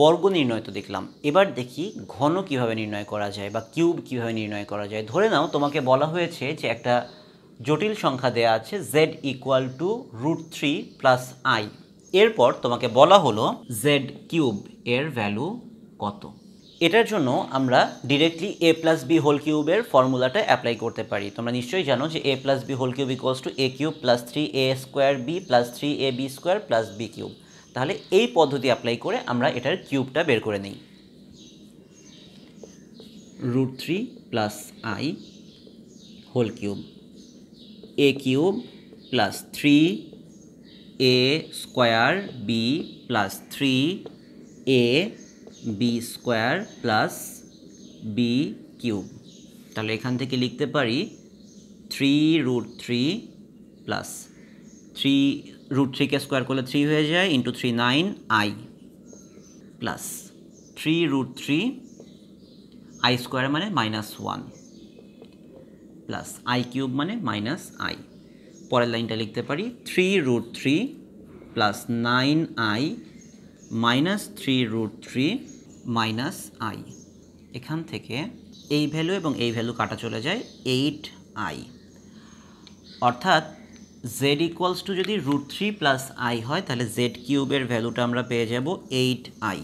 বর্গ নির্ণয় তো দেখলাম এবার দেখি ঘন কিভাবে নির্ণয় করা যায় বা কিউব কিভাবে নির্ণয় করা যায় ধরে নাও তোমাকে বলা হয়েছে যে একটা জটিল সংখ্যা দেয়া আছে Z equal to root three plus i এরপর তোমাকে বলা হলো জেড কিউব এর ভ্যালু কত এটার জন্য আমরা directly a plus b whole কিউবের ফর্মুলাটা অ্যাপ্লাই করতে পারি তোমরা নিশ্চয়ই জানো যে a plus b whole cube equals to a cube plus three a square b plus three a b square plus b cube তাহলে এই পদ্ধতি অ্যাপ্লাই করে আমরা এটার কিউবটা বের করে নিই root three plus i whole cube a cube plus three a square b plus three a b square plus b cube তাহলে এখান থেকে লিখতে পারি three root three plus three root থ্রিকে স্কোয়ার করলে থ্রি হয়ে যায় into three nine i plus three root three i square মানে minus one plus i cube মানে মাইনাস আই পরের লাইনটা লিখতে পারি three root three plus nine I minus three root three minus i এখান থেকে এই ভ্যালু এবং এই ভ্যালু কাটা চলে যায় এইট আই অর্থাৎ জেড ইকুয়ালস টু যদি রুট থ্রি প্লাস আই হয় তাহলে জেড কিউবের ভ্যালুটা আমরা পেয়ে যাব এইট আই